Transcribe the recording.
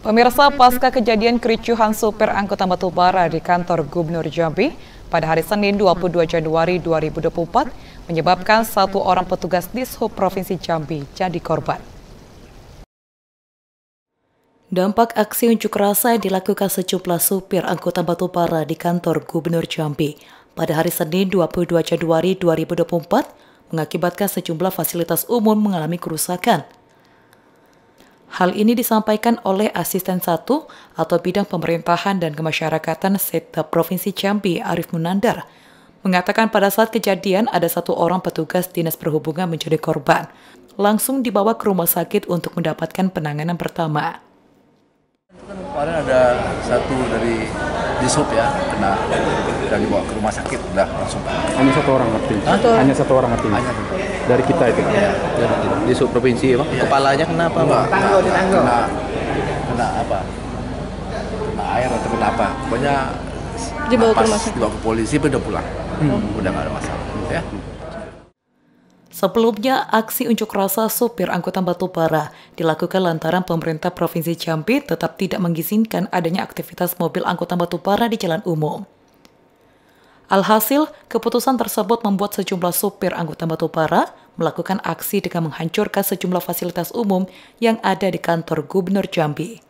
Pemirsa, pasca kejadian kericuhan supir angkutan batubara di kantor Gubernur Jambi pada hari Senin 22 Januari 2024 menyebabkan satu orang petugas Dishub Provinsi Jambi jadi korban. Dampak aksi unjuk rasa yang dilakukan sejumlah supir angkutan batubara di kantor Gubernur Jambi pada hari Senin 22 Januari 2024 mengakibatkan sejumlah fasilitas umum mengalami kerusakan – Hal ini disampaikan oleh Asisten 1 atau Bidang Pemerintahan dan Kemasyarakatan Setda Provinsi Jambi Arif Munandar mengatakan pada saat kejadian ada satu orang petugas dinas perhubungan menjadi korban. Langsung dibawa ke rumah sakit untuk mendapatkan penanganan pertama. Kemarin ada satu dari Dishub ya, kena dan dibawa ke rumah sakit, udah langsung. Hanya satu orang mati, Hanya satu orang mati. Hanya satu orang dari kita itu iya. di sub provinsi ya bang kepalanya kenapa bang tanggo di kena, kena apa kena air atau kenapa pokoknya dibawa ke rumah dibawa ke polisi udah pulang hmm. udah nggak ada masalah ya Sebelumnya, aksi unjuk rasa sopir angkutan batu bara dilakukan lantaran pemerintah Provinsi Jambi tetap tidak mengizinkan adanya aktivitas mobil angkutan batu bara di jalan umum. Alhasil, keputusan tersebut membuat sejumlah supir anggota Batubara melakukan aksi dengan menghancurkan sejumlah fasilitas umum yang ada di kantor Gubernur Jambi.